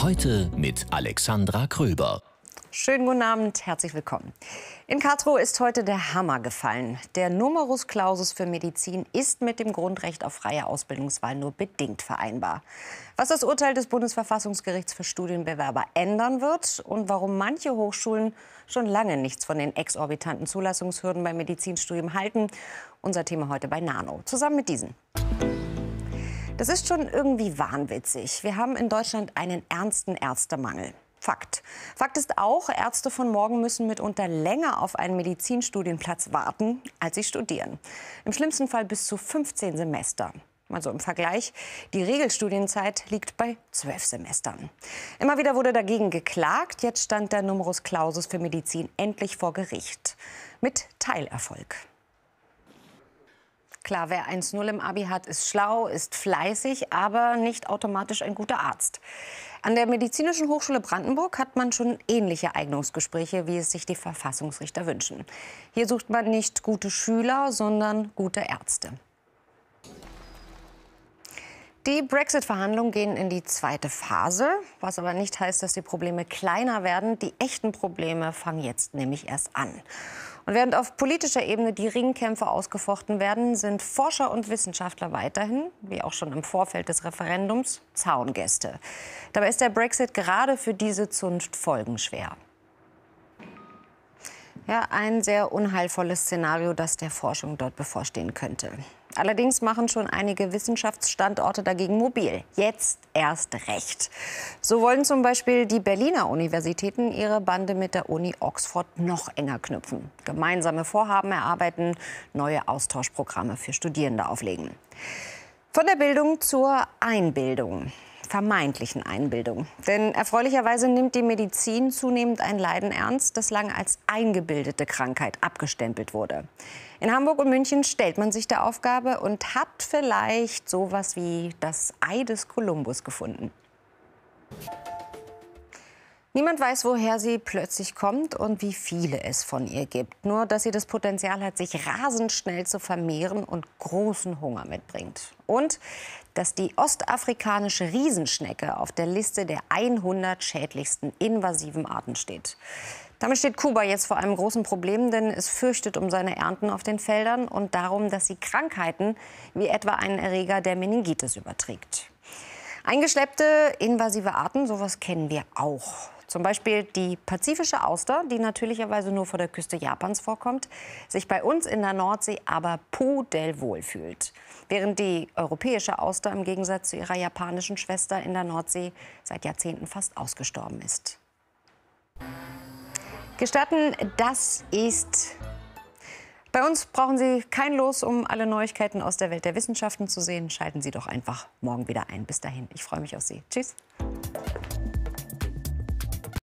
Heute mit Alexandra Kröber. Schönen guten Abend, herzlich willkommen. In Karlsruhe ist heute der Hammer gefallen. Der Numerus Clausus für Medizin ist mit dem Grundrecht auf freie Ausbildungswahl nur bedingt vereinbar. Was das Urteil des Bundesverfassungsgerichts für Studienbewerber ändern wird und warum manche Hochschulen schon lange nichts von den exorbitanten Zulassungshürden beim Medizinstudium halten, unser Thema heute bei Nano. Zusammen mit diesen. Das ist schon irgendwie wahnwitzig. Wir haben in Deutschland einen ernsten Ärztemangel. Fakt. Fakt ist auch, Ärzte von morgen müssen mitunter länger auf einen Medizinstudienplatz warten, als sie studieren. Im schlimmsten Fall bis zu 15 Semester. Also im Vergleich, die Regelstudienzeit liegt bei zwölf Semestern. Immer wieder wurde dagegen geklagt. Jetzt stand der Numerus Clausus für Medizin endlich vor Gericht. Mit Teilerfolg. Klar, wer 1-0 im Abi hat, ist schlau, ist fleißig, aber nicht automatisch ein guter Arzt. An der Medizinischen Hochschule Brandenburg hat man schon ähnliche Eignungsgespräche, wie es sich die Verfassungsrichter wünschen. Hier sucht man nicht gute Schüler, sondern gute Ärzte. Die Brexit-Verhandlungen gehen in die zweite Phase, was aber nicht heißt, dass die Probleme kleiner werden. Die echten Probleme fangen jetzt nämlich erst an. Und während auf politischer Ebene die Ringkämpfe ausgefochten werden, sind Forscher und Wissenschaftler weiterhin, wie auch schon im Vorfeld des Referendums, Zaungäste. Dabei ist der Brexit gerade für diese Zunft folgenschwer. Ja, ein sehr unheilvolles Szenario, das der Forschung dort bevorstehen könnte. Allerdings machen schon einige Wissenschaftsstandorte dagegen mobil. Jetzt erst recht. So wollen zum Beispiel die Berliner Universitäten ihre Bande mit der Uni Oxford noch enger knüpfen, gemeinsame Vorhaben erarbeiten, neue Austauschprogramme für Studierende auflegen. Von der Bildung zur Einbildung vermeintlichen Einbildung. Denn erfreulicherweise nimmt die Medizin zunehmend ein Leiden ernst, das lange als eingebildete Krankheit abgestempelt wurde. In Hamburg und München stellt man sich der Aufgabe und hat vielleicht sowas wie das Ei des Kolumbus gefunden. Niemand weiß, woher sie plötzlich kommt und wie viele es von ihr gibt. Nur, dass sie das Potenzial hat, sich rasend schnell zu vermehren und großen Hunger mitbringt. Und dass die ostafrikanische Riesenschnecke auf der Liste der 100 schädlichsten invasiven Arten steht. Damit steht Kuba jetzt vor einem großen Problem, denn es fürchtet um seine Ernten auf den Feldern und darum, dass sie Krankheiten wie etwa einen Erreger der Meningitis überträgt. Eingeschleppte invasive Arten, sowas kennen wir auch. Zum Beispiel die pazifische Auster, die natürlicherweise nur vor der Küste Japans vorkommt, sich bei uns in der Nordsee aber pudelwohl fühlt. Während die europäische Auster im Gegensatz zu ihrer japanischen Schwester in der Nordsee seit Jahrzehnten fast ausgestorben ist. Gestatten, das ist bei uns brauchen Sie kein Los, um alle Neuigkeiten aus der Welt der Wissenschaften zu sehen. Schalten Sie doch einfach morgen wieder ein. Bis dahin, ich freue mich auf Sie. Tschüss.